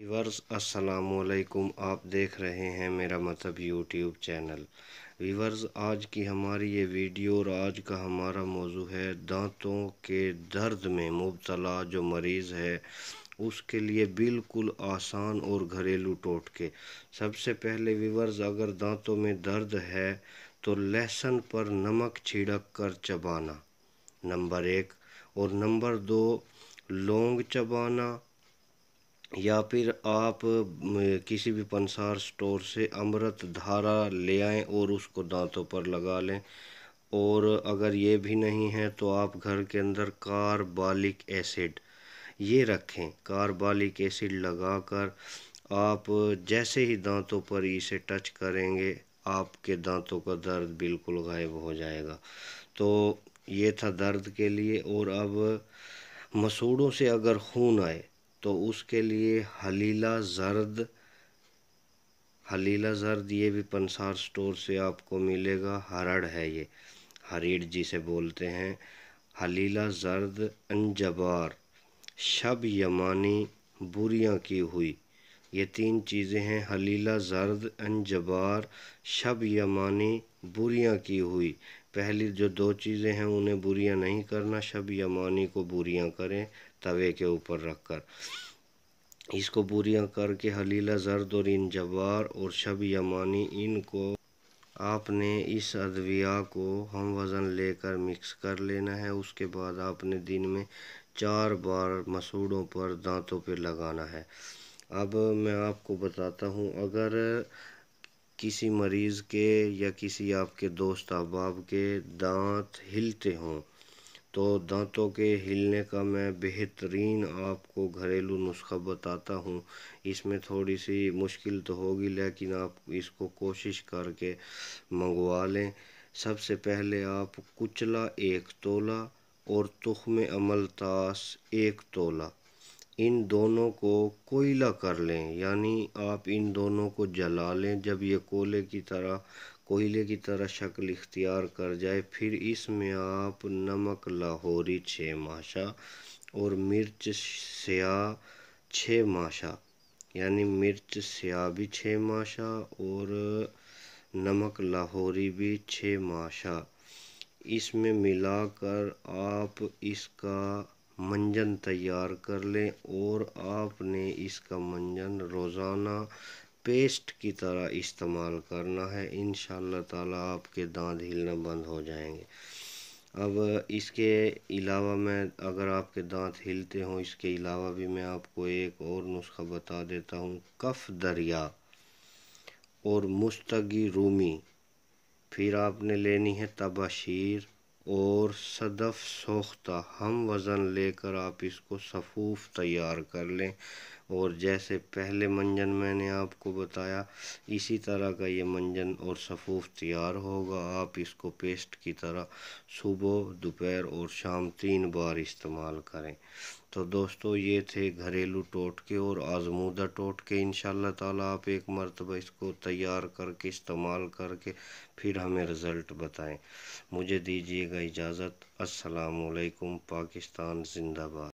viewers असलकुम आप देख रहे हैं मेरा मतलब यूट्यूब चैनल वीवर्स आज की हमारी ये वीडियो और आज का हमारा मौजू है दांतों के दर्द में मुबतला जो मरीज़ है उसके लिए बिल्कुल आसान और घरेलू टोटके सबसे पहले वीवर्स अगर दांतों में दर्द है तो लहसुन पर नमक छिड़क कर चबाना नंबर एक और नंबर दो लौंग चबाना या फिर आप किसी भी पंसार स्टोर से अमृत धारा ले आएँ और उसको दांतों पर लगा लें और अगर ये भी नहीं है तो आप घर के अंदर कार्बालिक एसिड ये रखें कार्बालिक एसिड लगाकर आप जैसे ही दांतों पर इसे टच करेंगे आपके दांतों का दर्द बिल्कुल गायब हो जाएगा तो ये था दर्द के लिए और अब मसूड़ों से अगर खून आए तो उसके लिए हलीला जर्द हलीला जर्द ये भी पंसार स्टोर से आपको मिलेगा हरड़ है ये हरीड जी से बोलते हैं हलीला जर्द अंजबार शब यमानी बुरियाँ की हुई ये तीन चीज़ें हैं हलीला जर्द अंजबार शब यमानी बुरियाँ की हुई पहली जो दो चीज़ें हैं उन्हें बुरियां नहीं करना शब या मौनी को बुरियां करें तवे के ऊपर रख कर इसको बुरियां करके हलीला जर्द और इन जवार और शब यमानी इनको आपने इस अदविया को हम वज़न लेकर मिक्स कर लेना है उसके बाद आपने दिन में चार बार मसूड़ों पर दांतों पर लगाना है अब मैं आपको बताता हूँ अगर किसी मरीज़ के या किसी आपके दोस्त अहबाब के दाँत हिलते हों तो दाँतों के हिलने का मैं बेहतरीन आपको घरेलू नुस्खा बताता हूँ इसमें थोड़ी सी मुश्किल तो होगी लेकिन आप इसको कोशिश करके मंगवा लें सबसे पहले आप कुचला एक तोला और तुख में अमलतास एक तोला इन दोनों को कोयला कर लें यानी आप इन दोनों को जला लें जब ये कोयले की तरह कोयले की तरह शक्ल इख्तियार कर जाए फिर इसमें आप नमक लाहौरी छः माशा और मिर्च स्याह छः माशा यानी मिर्च स्याह भी छः माशा और नमक लाहौरी भी छः माशा इसमें मिलाकर आप इसका मंजन तैयार कर लें और आपने इसका मंजन रोज़ाना पेस्ट की तरह इस्तेमाल करना है इन ताला आपके दांत हिलना बंद हो जाएंगे अब इसके अलावा मैं अगर आपके दांत हिलते हों इसके अलावा भी मैं आपको एक और नुस्खा बता देता हूँ कफ़ दरिया और मुस्तगी रूमी फिर आपने लेनी है तबाशीर और सदफ़ सोख्ता हम वज़न लेकर आप इसको सफ़ूफ़ तैयार कर लें और जैसे पहले मंजन मैंने आपको बताया इसी तरह का ये मंजन और सफ़ूफ तैयार होगा आप इसको पेस्ट की तरह सुबह दोपहर और शाम तीन बार इस्तेमाल करें तो दोस्तों ये थे घरेलू टोटके और आजमूदा टोटके इन ताला आप एक मरतबा इसको तैयार करके इस्तेमाल करके फिर हमें रिज़ल्ट बताएं मुझे दीजिएगा इजाज़त असलकुम पाकिस्तान जिंदाबाद